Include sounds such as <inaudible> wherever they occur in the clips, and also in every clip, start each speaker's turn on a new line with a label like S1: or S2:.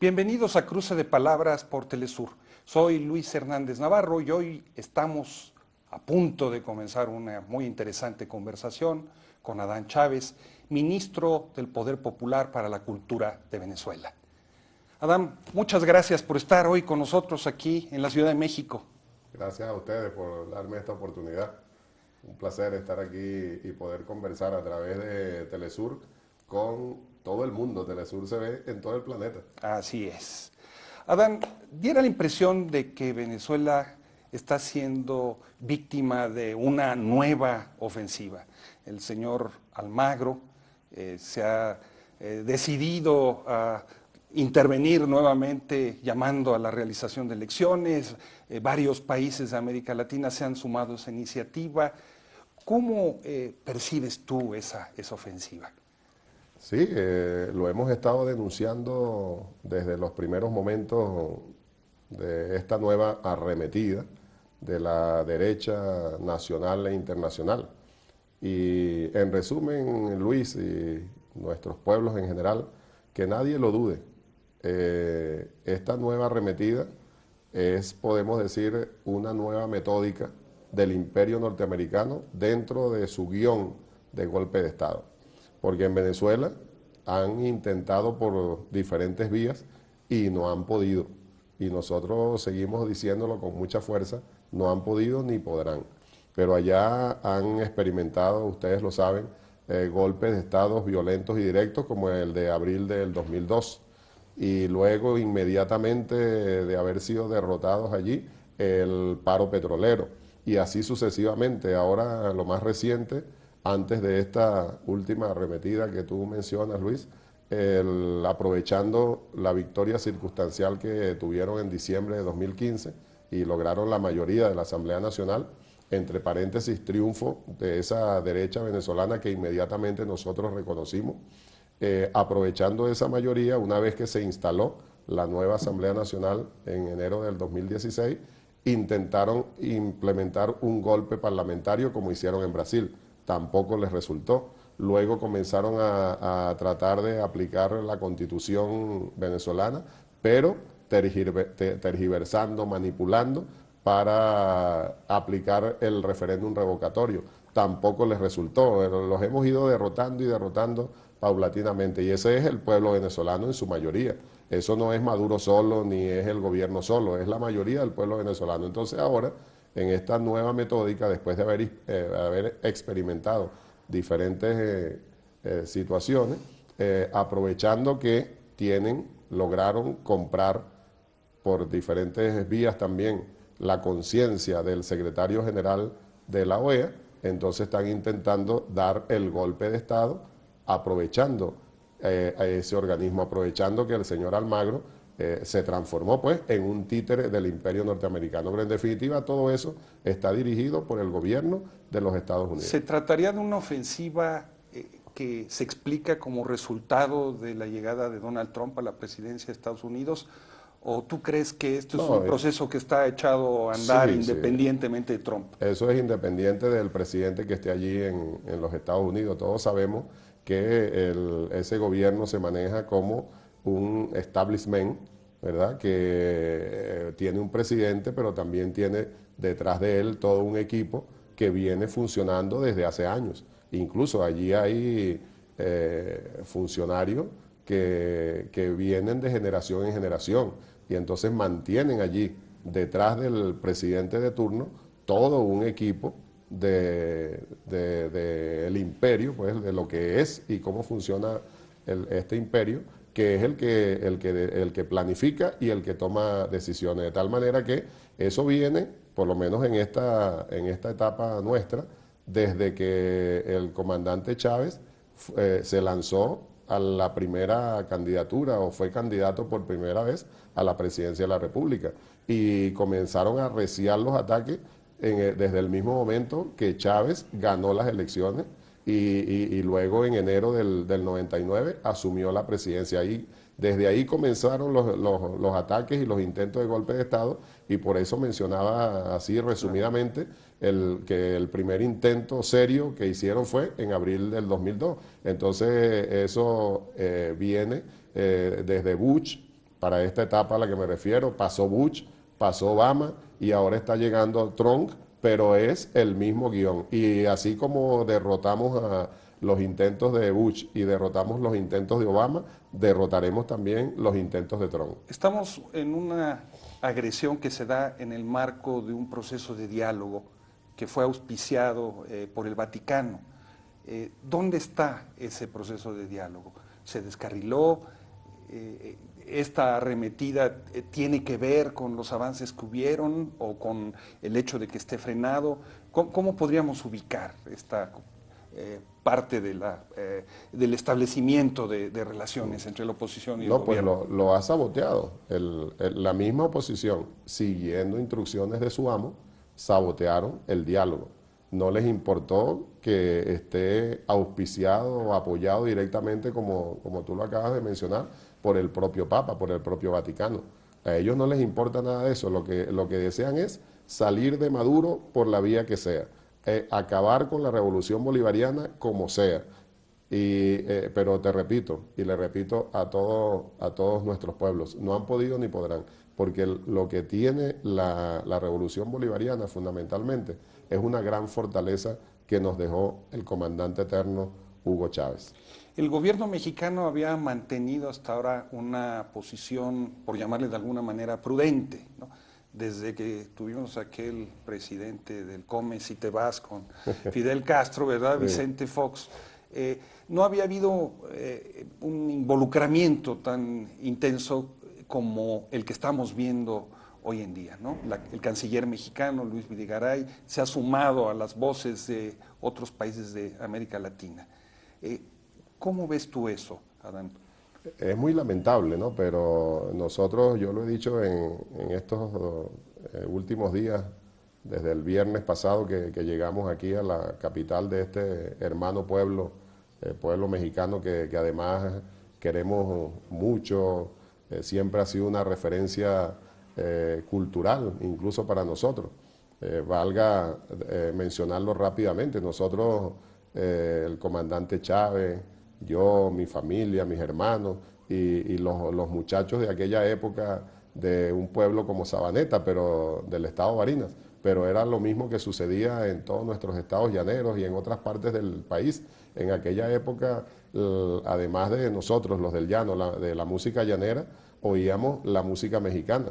S1: Bienvenidos a Cruce de Palabras por Telesur. Soy Luis Hernández Navarro y hoy estamos a punto de comenzar una muy interesante conversación con Adán Chávez, ministro del Poder Popular para la Cultura de Venezuela. Adán, muchas gracias por estar hoy con nosotros aquí en la Ciudad de México. Gracias
S2: a ustedes por darme esta oportunidad. Un placer estar aquí y poder conversar a
S1: través de Telesur con todo el mundo. sur se ve en todo el planeta. Así es. Adán, diera la impresión de que Venezuela está siendo víctima de una nueva ofensiva. El señor Almagro eh, se ha eh, decidido a intervenir nuevamente llamando a la realización de elecciones. Eh, varios países de América Latina se han sumado a esa iniciativa. ¿Cómo percibes tú esa, esa ofensiva?
S2: Sí, eh, lo hemos estado denunciando desde los primeros momentos de esta nueva arremetida de la derecha nacional e internacional. Y en resumen, Luis y nuestros pueblos en general, que nadie lo dude, eh, esta nueva arremetida es, podemos decir, una nueva metódica del imperio norteamericano dentro de su guión de golpe de Estado porque en Venezuela han intentado por diferentes vías y no han podido. Y nosotros seguimos diciéndolo con mucha fuerza, no han podido ni podrán. Pero allá han experimentado, ustedes lo saben, eh, golpes de estados violentos y directos como el de abril del 2002. Y luego, inmediatamente de haber sido derrotados allí, el paro petrolero. Y así sucesivamente. Ahora, lo más reciente, antes de esta última arremetida que tú mencionas, Luis, aprovechando la victoria circunstancial que tuvieron en diciembre de 2015 y lograron la mayoría de la Asamblea Nacional, entre paréntesis, triunfo de esa derecha venezolana que inmediatamente nosotros reconocimos, eh, aprovechando esa mayoría una vez que se instaló la nueva Asamblea Nacional en enero del 2016, intentaron implementar un golpe parlamentario como hicieron en Brasil tampoco les resultó. Luego comenzaron a, tratar de aplicar la constitución venezolana, pero tergiversando, manipulando para aplicar el referéndum revocatorio. Tampoco les resultó. Los hemos ido derrotando y derrotando paulatinamente. Y ese es el pueblo venezolano en su mayoría. Eso no es Maduro solo, ni es el gobierno solo, es la mayoría del pueblo venezolano. Entonces ahora en esta nueva metódica, después de haber, eh, haber experimentado diferentes eh, eh, situaciones, aprovechando que tienen, lograron comprar por diferentes vías también la conciencia del secretario general de la OEA, entonces están intentando dar el golpe de Estado aprovechando a ese organismo, aprovechando que el señor Almagro eh, se transformó pues en un títere del imperio norteamericano. Pero en definitiva todo eso está dirigido por el gobierno de los Estados Unidos. ¿Se
S1: trataría de una ofensiva eh, que se explica como resultado de la llegada de Donald Trump a la presidencia de Estados Unidos? ¿O tú crees que esto es un proceso que está echado a andar independientemente de Trump?
S2: Eso es independiente del presidente que esté allí en, los Estados Unidos. Todos sabemos que ese gobierno se maneja como un establishment, ¿verdad? Que eh, tiene un presidente, pero también tiene detrás de él todo un equipo que viene funcionando desde hace años. Incluso allí hay eh, funcionarios que, vienen de generación en generación y entonces mantienen allí detrás del presidente de turno todo un equipo del imperio, pues de lo que es y cómo funciona este imperio que es el que, el que, el que planifica y el que toma decisiones. De tal manera que eso viene, por lo menos en esta, en esta etapa nuestra, desde que el comandante Chávez eh, se lanzó a la primera candidatura o fue candidato por primera vez a la presidencia de la República. Y comenzaron a reciar los ataques eh, desde el mismo momento que Chávez ganó las elecciones y, luego en enero del, 99 asumió la presidencia. Y desde ahí comenzaron los, los, ataques y los intentos de golpe de Estado y por eso mencionaba así resumidamente el, que el primer intento serio que hicieron fue en abril del 2002. Entonces eso eh, viene eh, desde Bush, para esta etapa a la que me refiero, pasó Bush, pasó Obama y ahora está llegando Trump pero es el mismo guión. Y así como derrotamos a los intentos de Bush y derrotamos los intentos de Obama, derrotaremos también los intentos de
S1: Trump. Estamos en una agresión que se da en el marco de un proceso de diálogo que fue auspiciado eh, por el Vaticano. Eh, ¿Dónde está ese proceso de diálogo? ¿Se descarriló? Eh, eh esta arremetida eh, tiene que ver con los avances que hubieron o con el hecho de que esté frenado. ¿Cómo, podríamos ubicar esta eh, parte de la, eh, del establecimiento de, relaciones entre la oposición y el gobierno? No,
S2: pues lo, ha saboteado. la misma oposición, siguiendo instrucciones de su amo, sabotearon el diálogo. No les importó que esté auspiciado o apoyado directamente, como tú lo acabas de mencionar, por el propio Papa, por el propio Vaticano. A ellos no les importa nada de eso, lo que, lo que desean es salir de Maduro por la vía que sea, eh, acabar con la revolución bolivariana como sea. Eh, pero te repito, y le repito a, todo, a todos nuestros pueblos, no han podido ni podrán, porque lo que tiene la, la revolución bolivariana fundamentalmente es una gran fortaleza que nos dejó el comandante eterno Hugo Chávez.
S1: El gobierno mexicano había mantenido hasta ahora una posición, por llamarle de alguna manera, prudente, desde que tuvimos aquel presidente del Come Y te vas con <laughs> Fidel Castro, ¿verdad? Vicente Fox. Eh, no había habido eh, un involucramiento tan intenso como el que estamos viendo hoy en día. el canciller mexicano, Luis VIDIGARAY, se ha sumado a las voces de otros países de América Latina. Eh, ¿Cómo ves tú eso, Adán?
S2: Es muy lamentable, ¿no? Pero nosotros, yo lo he dicho en, estos eh, últimos días, desde el viernes pasado que, llegamos aquí a la capital de este hermano pueblo, eh, pueblo mexicano que, además queremos mucho, eh, siempre ha sido una referencia cultural, incluso para nosotros. valga mencionarlo rápidamente, nosotros, el comandante Chávez, yo, mi familia, mis hermanos y, los, muchachos de aquella época de un pueblo como Sabaneta, pero del estado Barinas. Pero era lo mismo que sucedía en todos nuestros estados llaneros y en otras partes del país. En aquella época, además de nosotros, los del llano, de la música llanera, oíamos la música mexicana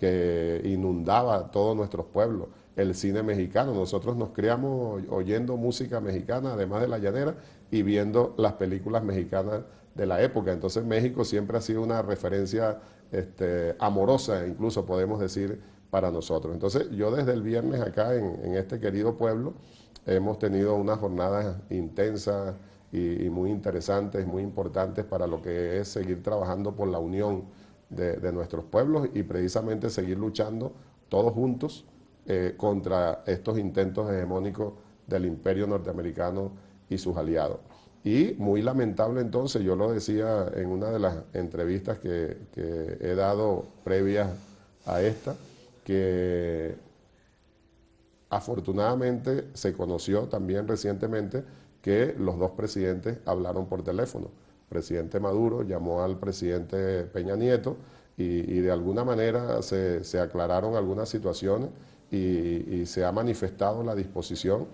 S2: que inundaba todos nuestros pueblos el cine mexicano. Nosotros nos criamos oyendo música mexicana, además de la llanera, y viendo las películas mexicanas de la época. Entonces México siempre ha sido una referencia este, amorosa, incluso podemos decir, para nosotros. Entonces yo desde el viernes acá en, este querido pueblo hemos tenido unas jornadas intensas y, muy interesantes, muy importantes para lo que es seguir trabajando por la unión de nuestros pueblos y precisamente seguir luchando todos juntos eh, contra estos intentos hegemónicos del imperio norteamericano y sus aliados. Y muy lamentable entonces, yo lo decía en una de las entrevistas que, he dado previas a esta, que afortunadamente se conoció también recientemente que los dos presidentes hablaron por teléfono. El presidente Maduro llamó al presidente Peña Nieto y, de alguna manera se, se aclararon algunas situaciones y, se ha manifestado la disposición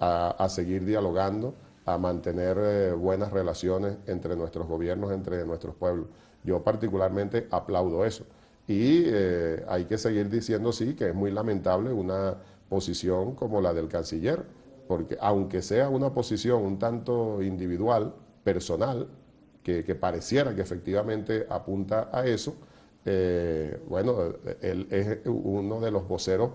S2: a, seguir dialogando, a mantener eh, buenas relaciones entre nuestros gobiernos, entre nuestros pueblos. Yo particularmente aplaudo eso. Y eh, hay que seguir diciendo, sí, que es muy lamentable una posición como la del canciller, porque aunque sea una posición un tanto individual, personal, que, pareciera que efectivamente apunta a eso, eh, bueno, él es uno de los voceros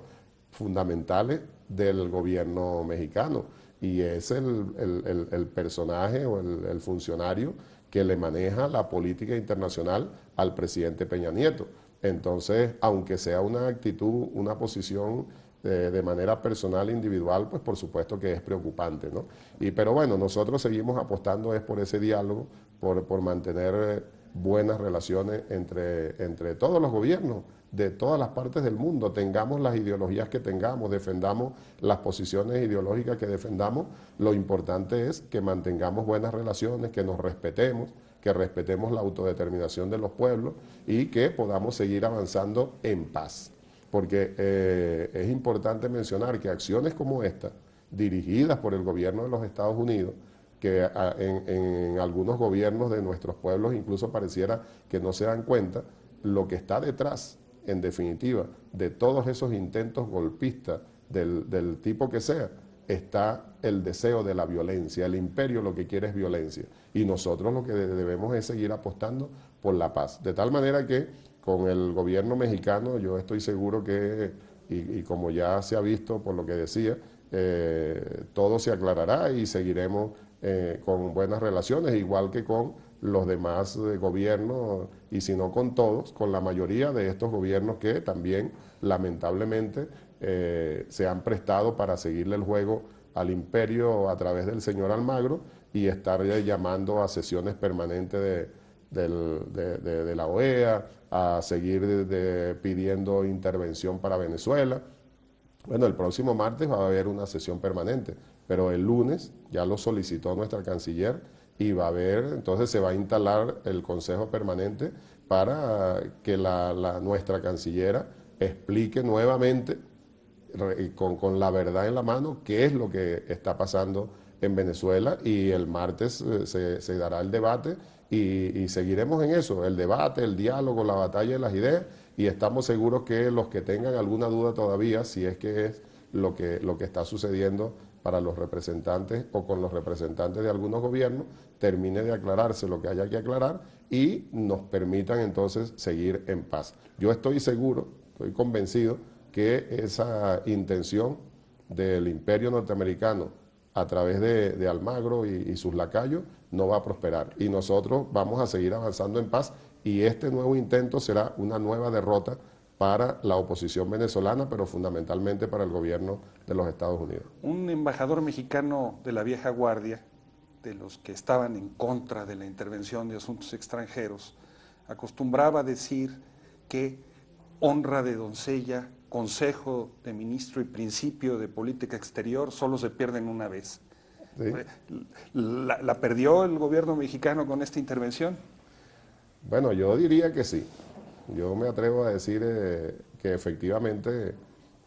S2: fundamentales del gobierno mexicano y es el, personaje o el, funcionario que le maneja la política internacional al presidente Peña Nieto. Entonces, aunque sea una actitud, una posición eh, de, manera personal, individual, pues por supuesto que es preocupante, ¿no? Y, pero bueno, nosotros seguimos apostando es por ese diálogo, por, por mantener buenas relaciones entre, entre todos los gobiernos de todas las partes del mundo, tengamos las ideologías que tengamos, defendamos las posiciones ideológicas que defendamos, lo importante es que mantengamos buenas relaciones, que nos respetemos, que respetemos la autodeterminación de los pueblos y que podamos seguir avanzando en paz. Porque eh, es importante mencionar que acciones como esta, dirigidas por el gobierno de los Estados Unidos, que ah, en, algunos gobiernos de nuestros pueblos incluso pareciera que no se dan cuenta lo que está detrás, en definitiva, de todos esos intentos golpistas del, tipo que sea, está el deseo de la violencia. El imperio lo que quiere es violencia. Y nosotros lo que debemos es seguir apostando por la paz. De tal manera que con el gobierno mexicano yo estoy seguro que, y, como ya se ha visto por lo que decía, eh, todo se aclarará y seguiremos eh, con buenas relaciones, igual que con los demás eh, gobiernos y si no con todos, con la mayoría de estos gobiernos que también lamentablemente eh, se han prestado para seguirle el juego al imperio a través del señor Almagro y estar llamando a sesiones permanentes de, de la OEA, a seguir pidiendo intervención para Venezuela. Bueno, el próximo martes va a haber una sesión permanente pero el lunes ya lo solicitó nuestra canciller y va a haber, entonces se va a instalar el Consejo Permanente para que la, nuestra cancillera explique nuevamente con, la verdad en la mano qué es lo que está pasando en Venezuela y el martes eh, se, dará el debate y, seguiremos en eso, el debate, el diálogo, la batalla de las ideas y estamos seguros que los que tengan alguna duda todavía, si es que es lo que, lo que está sucediendo para los representantes o con los representantes de algunos gobiernos, termine de aclararse lo que haya que aclarar y nos permitan entonces seguir en paz. Yo estoy seguro, estoy convencido que esa intención del imperio norteamericano a través de, Almagro y, y sus lacayos no va a prosperar y nosotros vamos a seguir avanzando en paz y este nuevo intento será una nueva derrota para la oposición venezolana, pero fundamentalmente para el gobierno de los Estados Unidos.
S1: Un embajador mexicano de la vieja guardia, de los que estaban en contra de la intervención de asuntos extranjeros, acostumbraba a decir que honra de doncella, consejo de ministro y principio de política exterior solo se pierden una vez. ¿La perdió el gobierno mexicano con esta intervención? Bueno, yo diría que sí
S2: yo me atrevo a decir eh, que efectivamente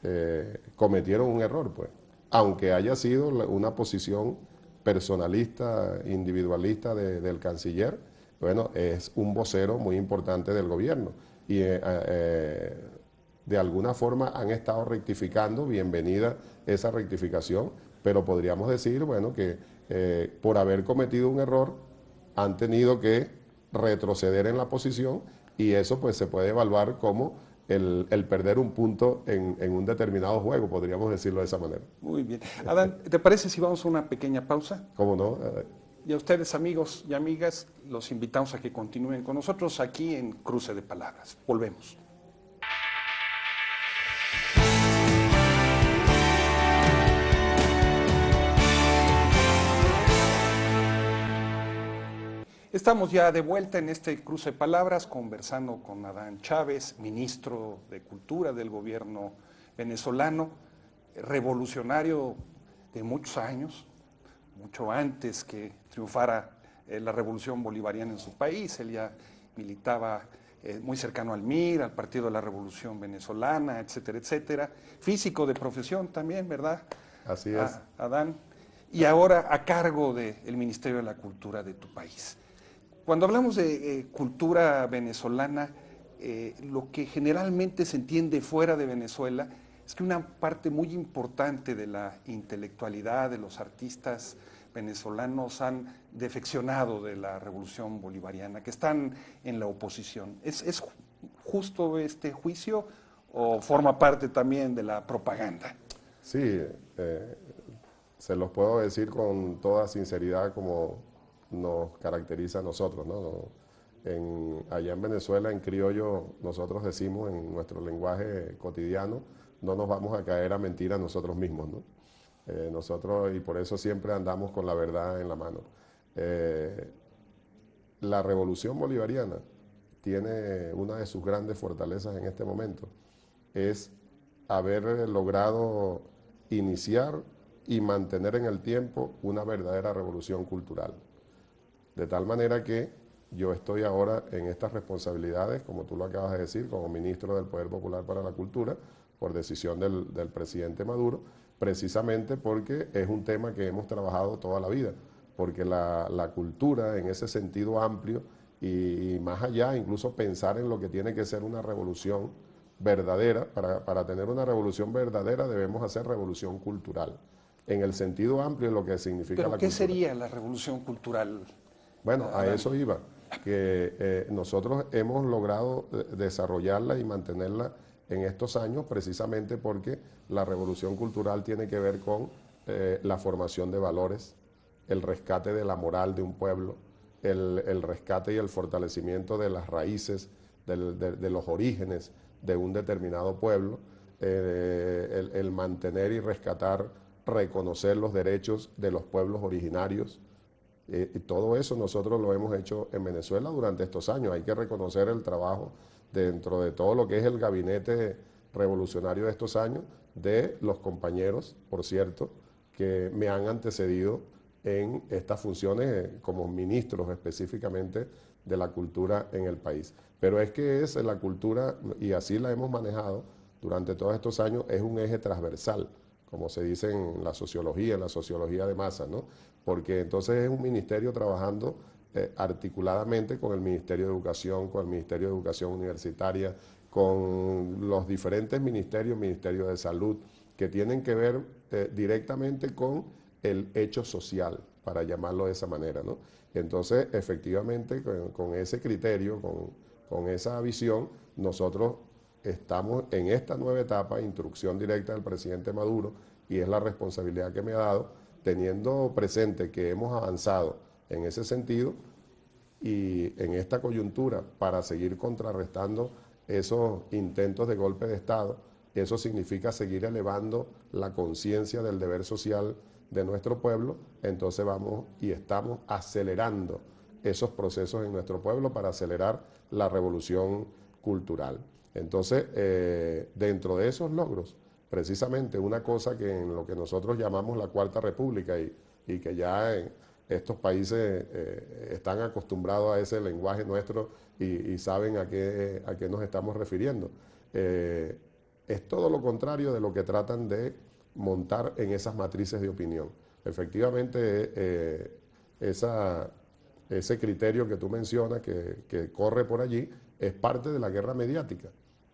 S2: eh, cometieron un error, pues, aunque haya sido una posición personalista, individualista del canciller, bueno, es un vocero muy importante del gobierno y eh, de alguna forma han estado rectificando, bienvenida esa rectificación, pero podríamos decir, bueno, que por haber cometido un error han tenido que retroceder en la posición y eso pues se puede evaluar como el, el perder un punto en, en, un determinado juego, podríamos decirlo de
S1: esa manera. Muy bien. Adán, ¿te parece si vamos a una pequeña pausa? ¿Cómo no? Y a ustedes, amigos y amigas, los invitamos a que continúen con nosotros aquí en Cruce de Palabras. Volvemos. Estamos ya de vuelta en este cruce de palabras, conversando con Adán Chávez, ministro de Cultura del gobierno venezolano, revolucionario de muchos años, mucho antes que triunfara eh, la revolución bolivariana en su país. Él ya militaba eh, muy cercano al MIR, al Partido de la Revolución Venezolana, etcétera, etcétera. Físico de profesión también, ¿verdad? Así es. Ah, Adán. Y ahora a cargo del Ministerio de la Cultura de tu país. Cuando hablamos de eh, cultura venezolana, eh, lo que generalmente se entiende fuera de Venezuela es que una parte muy importante de la intelectualidad de los artistas venezolanos han defeccionado de la revolución bolivariana, que están en la oposición. ¿Es, justo este juicio o forma parte también de la propaganda? Sí,
S2: eh, se los puedo decir con toda sinceridad como nos caracteriza a nosotros. ¿no? allá en Venezuela, en criollo, nosotros decimos en nuestro lenguaje cotidiano, no nos vamos a caer a mentir a nosotros mismos. Eh, nosotros, y por eso siempre andamos con la verdad en la mano. Eh, la revolución bolivariana tiene una de sus grandes fortalezas en este momento, es haber logrado iniciar y mantener en el tiempo una verdadera revolución cultural. De tal manera que yo estoy ahora en estas responsabilidades, como tú lo acabas de decir, como ministro del Poder Popular para la Cultura, por decisión del, presidente Maduro, precisamente porque es un tema que hemos trabajado toda la vida, porque la, cultura en ese sentido amplio y, más allá, incluso pensar en lo que tiene que ser una revolución verdadera, para, tener una revolución verdadera debemos hacer revolución cultural, en el sentido amplio de lo que significa la cultura. ¿Qué sería
S1: la revolución cultural?
S2: Bueno, a eso iba, que eh, nosotros hemos logrado eh, desarrollarla y mantenerla en estos años precisamente porque la revolución cultural tiene que ver con eh, la formación de valores, el rescate de la moral de un pueblo, el, rescate y el fortalecimiento de las raíces, de, los orígenes de un determinado pueblo, el, mantener y rescatar, reconocer los derechos de los pueblos originarios, eh, y todo eso nosotros lo hemos hecho en Venezuela durante estos años. Hay que reconocer el trabajo dentro de todo lo que es el gabinete revolucionario de estos años de los compañeros, por cierto, que me han antecedido en estas funciones eh, como ministros específicamente de la cultura en el país. Pero es que es la cultura, y así la hemos manejado durante todos estos años, es un eje transversal como se dice en la sociología, en la sociología de masa, ¿no? porque entonces es un ministerio trabajando eh, articuladamente con el Ministerio de Educación, con el Ministerio de Educación Universitaria, con los diferentes ministerios, Ministerio de Salud, que tienen que ver eh, directamente con el hecho social, para llamarlo de esa manera. ¿no? Entonces, efectivamente, con, ese criterio, con, con esa visión, nosotros estamos en esta nueva etapa, instrucción directa del presidente Maduro, y es la responsabilidad que me ha dado teniendo presente que hemos avanzado en ese sentido y en esta coyuntura para seguir contrarrestando esos intentos de golpe de Estado, eso significa seguir elevando la conciencia del deber social de nuestro pueblo, entonces vamos y estamos acelerando esos procesos en nuestro pueblo para acelerar la revolución cultural. Entonces, eh, dentro de esos logros, precisamente una cosa que en lo que nosotros llamamos la Cuarta República y, que ya estos países eh, están acostumbrados a ese lenguaje nuestro y, saben a qué, a qué nos estamos refiriendo. Eh, es todo lo contrario de lo que tratan de montar en esas matrices de opinión. Efectivamente, eh, ese criterio que tú mencionas, que, que, corre por allí, es parte de la guerra mediática,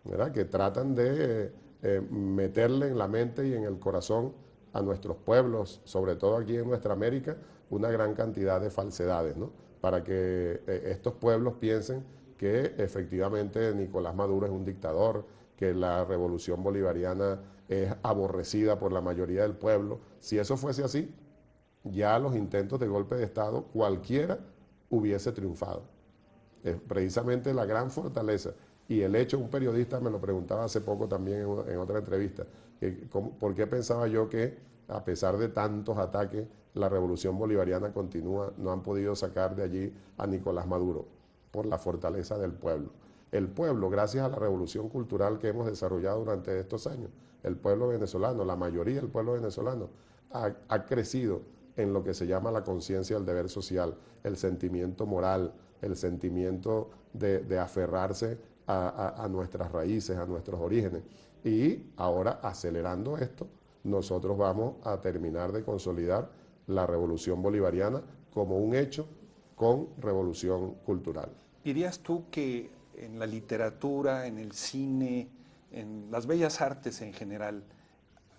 S2: ¿verdad? que tratan de eh, meterle en la mente y en el corazón a nuestros pueblos, sobre todo aquí en nuestra América, una gran cantidad de falsedades, ¿no? Para que eh, estos pueblos piensen que efectivamente Nicolás Maduro es un dictador, que la revolución bolivariana es aborrecida por la mayoría del pueblo. Si eso fuese así, ya los intentos de golpe de Estado, cualquiera hubiese triunfado. Es precisamente la gran fortaleza y el hecho, un periodista me lo preguntaba hace poco también en, otra entrevista, ¿por qué pensaba yo que a pesar de tantos ataques, la revolución bolivariana continúa? No han podido sacar de allí a Nicolás Maduro por la fortaleza del pueblo. El pueblo, gracias a la revolución cultural que hemos desarrollado durante estos años, el pueblo venezolano, la mayoría del pueblo venezolano, ha, crecido en lo que se llama la conciencia del deber social, el sentimiento moral, el sentimiento de, de aferrarse a, nuestras raíces, a nuestros orígenes. Y ahora, acelerando esto, nosotros vamos a terminar de consolidar la revolución bolivariana como un hecho con revolución cultural.
S1: ¿Dirías tú que en la literatura, en el cine, en las bellas artes en general,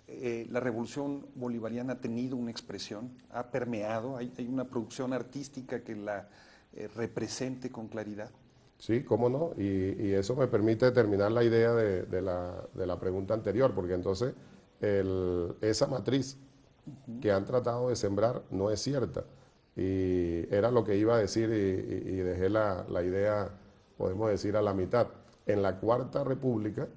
S1: eh, la revolución bolivariana ha tenido una expresión, ha permeado, hay, una producción artística que la eh, represente con claridad?
S2: Sí, cómo no. Y, eso me permite terminar la idea de, la, pregunta anterior, porque entonces esa matriz que han tratado de sembrar no es cierta. Y era lo que iba a decir y, dejé la, la idea, podemos decir, a la mitad. En la Cuarta República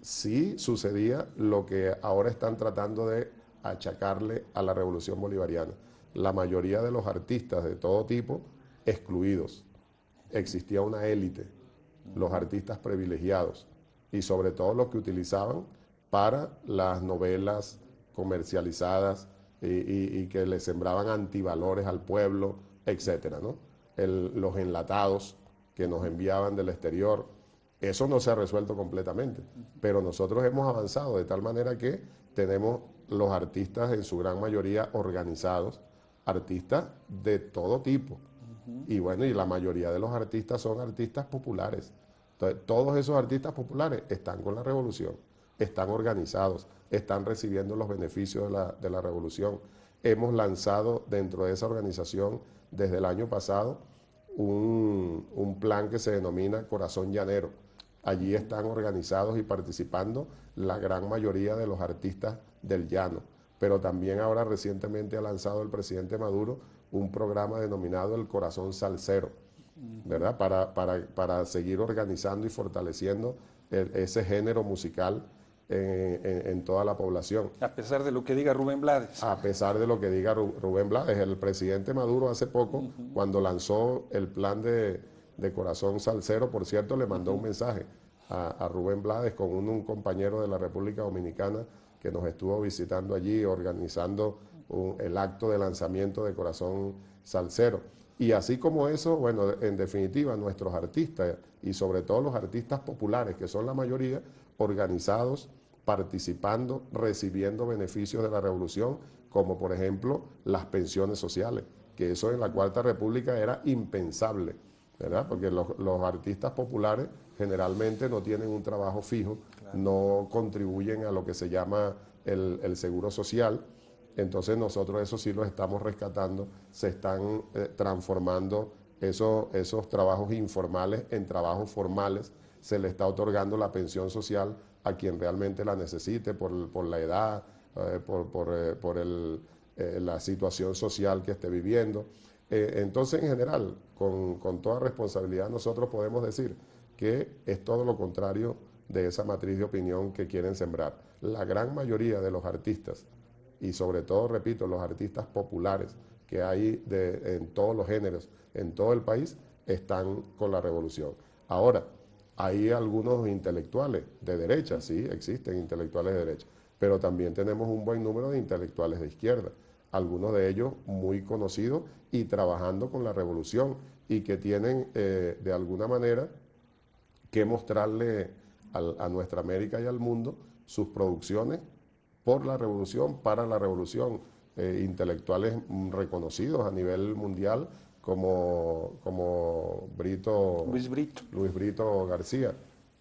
S2: sí sucedía lo que ahora están tratando de achacarle a la revolución bolivariana. La mayoría de los artistas de todo tipo excluidos existía una élite, los artistas privilegiados y sobre todo los que utilizaban para las novelas comercializadas y, que le sembraban antivalores al pueblo, etcétera, ¿no? los enlatados que nos enviaban del exterior, eso no se ha resuelto completamente, pero nosotros hemos avanzado de tal manera que tenemos los artistas en su gran mayoría organizados, artistas de todo tipo, y bueno, y la mayoría de los artistas son artistas populares. todos esos artistas populares están con la revolución, están organizados, están recibiendo los beneficios de la, revolución. Hemos lanzado dentro de esa organización desde el año pasado un plan que se denomina Corazón Llanero. Allí están organizados y participando la gran mayoría de los artistas del llano pero también ahora recientemente ha lanzado el presidente Maduro un programa denominado El Corazón Salsero, ¿verdad? Para, para, seguir organizando y fortaleciendo ese género musical en, toda la población.
S1: A pesar de lo que diga Rubén Blades.
S2: A pesar de lo que diga Rubén Blades. El presidente Maduro hace poco, cuando lanzó el plan de, Corazón Salsero, por cierto, le mandó un mensaje a, Rubén Blades con un compañero de la República Dominicana que nos estuvo visitando allí organizando el acto de lanzamiento de Corazón Salcero. Y así como eso, bueno, en definitiva, nuestros artistas y sobre todo los artistas populares, que son la mayoría, organizados, participando, recibiendo beneficios de la revolución, como por ejemplo las pensiones sociales, que eso en la Cuarta República era impensable. ¿verdad? Porque los, artistas populares generalmente no tienen un trabajo fijo, no contribuyen a lo que se llama el, seguro social. Entonces nosotros eso sí los estamos rescatando, se están eh, transformando esos, esos trabajos informales en trabajos formales, se le está otorgando la pensión social a quien realmente la necesite por, la edad, eh, eh, por, el, la situación social que esté viviendo. entonces, en general, con, con toda responsabilidad nosotros podemos decir que es todo lo contrario de esa matriz de opinión que quieren sembrar. La gran mayoría de los artistas, y sobre todo, repito, los artistas populares que hay en todos los géneros, en todo el país, están con la revolución. Ahora, hay algunos intelectuales de derecha, sí, existen intelectuales de derecha, pero también tenemos un buen número de intelectuales de izquierda, algunos de ellos muy conocidos y trabajando con la revolución y que tienen eh, de alguna manera que mostrarle a nuestra América y al mundo sus producciones por la revolución, para la revolución, eh, intelectuales mm, reconocidos a nivel mundial como, como Brito, Luis Brito Luis Brito García,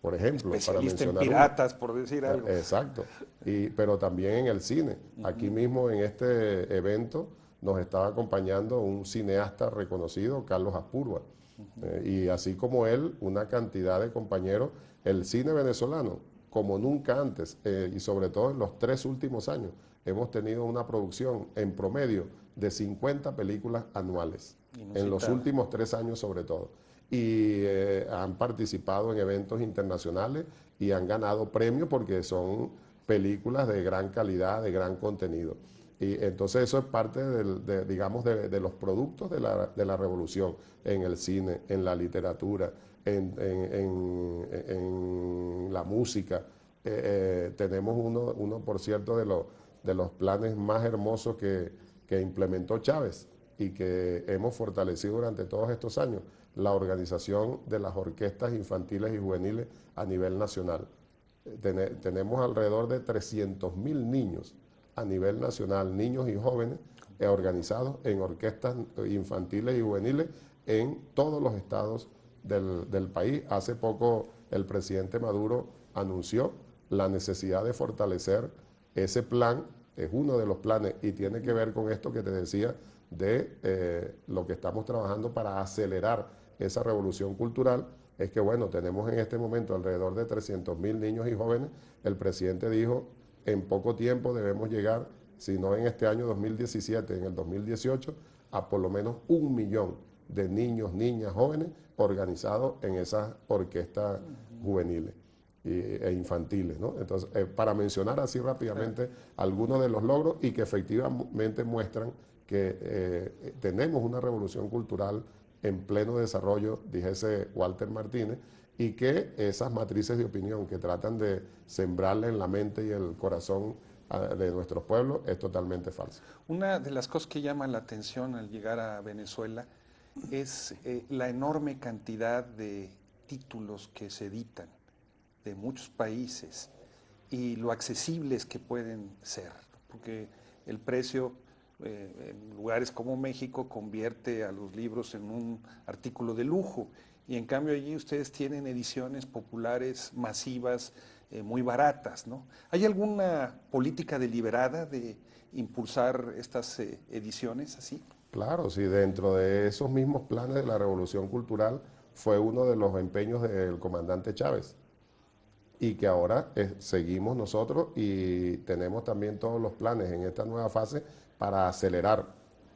S2: por ejemplo. para mencionar piratas,
S1: por decir algo. Eh,
S2: exacto. Y, pero también en el cine. Aquí mismo en este evento nos estaba acompañando un cineasta reconocido, Carlos Aspurba... Eh, y así como él, una cantidad de compañeros el cine venezolano, como nunca antes, eh, y sobre todo en los tres últimos años, hemos tenido una producción en promedio de 50 películas anuales, en los últimos tres años sobre todo. Y eh, han participado en eventos internacionales y han ganado premios porque son películas de gran calidad, de gran contenido. Y entonces eso es parte, de, digamos, de, los productos de la, de la, revolución en el cine, en la literatura, en, la música. Eh, eh, tenemos uno, por cierto, de, los de los planes más hermosos que, implementó Chávez y que hemos fortalecido durante todos estos años, la organización de las orquestas infantiles y juveniles a nivel nacional. Eh, tenemos alrededor de 300.000 niños a nivel nacional, niños y jóvenes eh, organizados en orquestas infantiles y juveniles en todos los estados del, país. Hace poco el presidente Maduro anunció la necesidad de fortalecer ese plan, es uno de los planes y tiene que ver con esto que te decía de eh, lo que estamos trabajando para acelerar esa revolución cultural, es que bueno, tenemos en este momento alrededor de 300 mil niños y jóvenes, el presidente dijo en poco tiempo debemos llegar, si no en este año 2017, en el 2018, a por lo menos un millón de niños, niñas, jóvenes organizados en esas orquestas juveniles e infantiles. Entonces, eh, para mencionar así rápidamente algunos de los logros y que efectivamente muestran que eh, tenemos una revolución cultural en pleno desarrollo, dijese Walter Martínez, y que esas matrices de opinión que tratan de sembrarle en la mente y el corazón de nuestros pueblos es totalmente falsa.
S1: Una de las cosas que llama la atención al llegar a Venezuela es eh, la enorme cantidad de títulos que se editan de muchos países y lo accesibles que pueden ser, porque el precio eh, en lugares como México convierte a los libros en un artículo de lujo y en cambio allí ustedes tienen ediciones populares masivas, eh, muy baratas. ¿no? ¿Hay alguna política deliberada de impulsar estas eh, ediciones así?
S2: Claro, sí, dentro de esos mismos planes de la revolución cultural fue uno de los empeños del comandante Chávez y que ahora eh, seguimos nosotros y tenemos también todos los planes en esta nueva fase para acelerar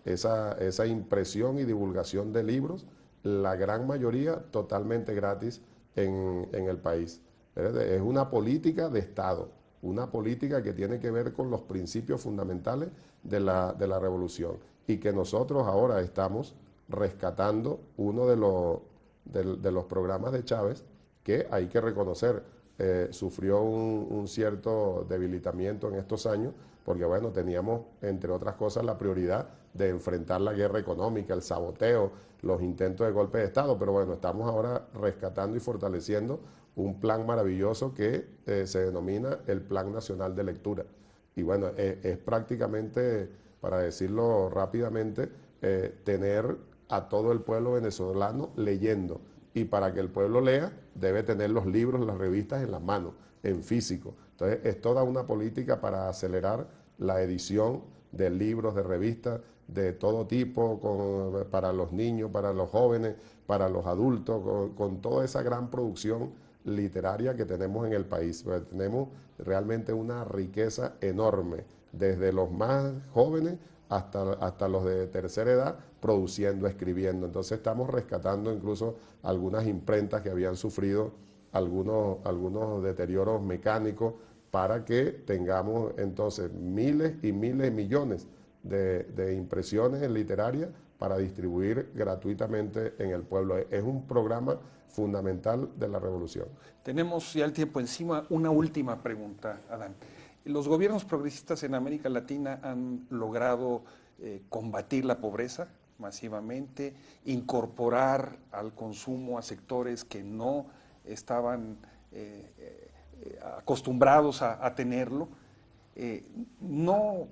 S2: esa, esa impresión y divulgación de libros la gran mayoría totalmente gratis en, el país. Es una política de Estado, una política que tiene que ver con los principios fundamentales de la, revolución y que nosotros ahora estamos rescatando uno de los, de, los programas de Chávez que hay que reconocer, eh, sufrió un cierto debilitamiento en estos años, porque bueno, teníamos, entre otras cosas, la prioridad de enfrentar la guerra económica, el saboteo, los intentos de golpe de Estado, pero bueno, estamos ahora rescatando y fortaleciendo un plan maravilloso que eh, se denomina el Plan Nacional de Lectura. Y bueno, eh, es, prácticamente, para decirlo rápidamente, eh, tener a todo el pueblo venezolano leyendo y para que el pueblo lea debe tener los libros, las revistas en las manos, en físico. Entonces es toda una política para acelerar la edición de libros, de revistas, de todo tipo, para los niños, para los jóvenes, para los adultos, con, toda esa gran producción literaria que tenemos en el país. Pues, tenemos realmente una riqueza enorme, desde los más jóvenes hasta, hasta los de tercera edad, produciendo, escribiendo. Entonces estamos rescatando incluso algunas imprentas que habían sufrido algunos, algunos deterioros mecánicos para que tengamos entonces miles y miles, de millones de, impresiones literarias para distribuir gratuitamente en el pueblo. Es un programa fundamental de la revolución.
S1: Tenemos ya el tiempo encima. Una última pregunta, Adán. ¿Los gobiernos progresistas en América Latina han logrado eh, combatir la pobreza? masivamente, incorporar al consumo a sectores que no estaban eh, eh, acostumbrados a, tenerlo. Eh, ¿No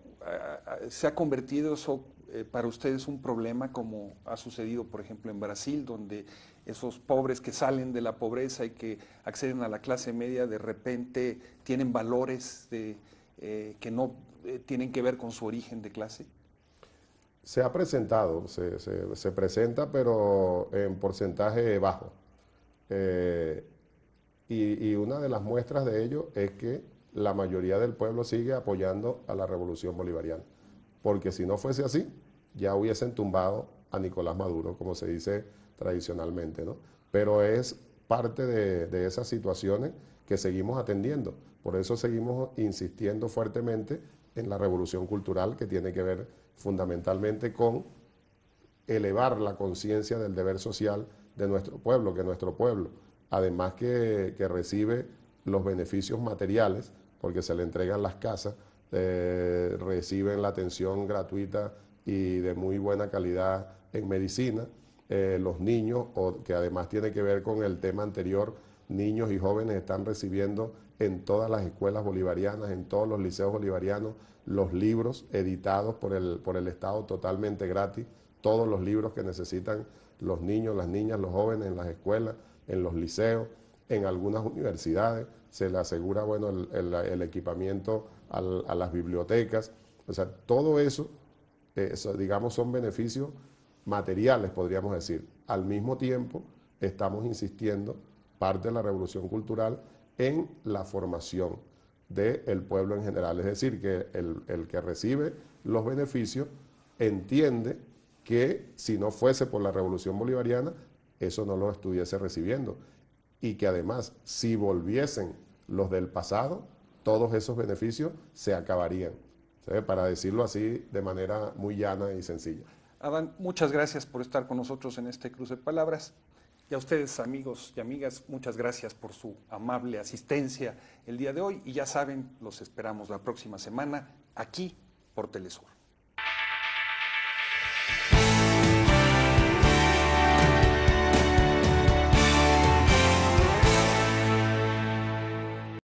S1: se ha convertido eso para ustedes un problema como ha sucedido, por ejemplo, en Brasil, donde esos pobres que salen de la pobreza y que acceden a la clase media de repente tienen valores que no tienen que ver con su origen de clase?
S2: Se ha presentado, se, presenta, pero en porcentaje bajo. Eh, y, una de las muestras de ello es que la mayoría del pueblo sigue apoyando a la revolución bolivariana. Porque si no fuese así, ya hubiesen tumbado a Nicolás Maduro, como se dice tradicionalmente, ¿no? Pero es parte de, de, esas situaciones que seguimos atendiendo. Por eso seguimos insistiendo fuertemente en la revolución cultural que tiene que ver fundamentalmente con elevar la conciencia del deber social de nuestro pueblo, que nuestro pueblo, además que, que recibe los beneficios materiales, porque se le entregan las casas, eh, reciben la atención gratuita y de muy buena calidad en medicina, eh, los niños, o, que además tiene que ver con el tema anterior, niños y jóvenes están recibiendo en todas las escuelas bolivarianas, en todos los liceos bolivarianos, los libros editados por el, por el Estado totalmente gratis, todos los libros que necesitan los niños, las niñas, los jóvenes en las escuelas, en los liceos, en algunas universidades, se le asegura bueno, el, equipamiento a las bibliotecas, o sea, todo eso, eso digamos, son beneficios materiales, podríamos decir. Al mismo tiempo, estamos insistiendo parte de la revolución cultural en la formación del pueblo en general. Es decir, que el, que recibe los beneficios entiende que si no fuese por la revolución bolivariana, eso no lo estuviese recibiendo. Y que además, si volviesen los del pasado, todos esos beneficios se acabarían. Para decirlo así de manera muy llana y sencilla.
S1: Adán, muchas gracias por estar con nosotros en este cruce de palabras. Y a ustedes, amigos y amigas, muchas gracias por su amable asistencia el día de hoy. Y ya saben, los esperamos la próxima semana aquí por Telesur.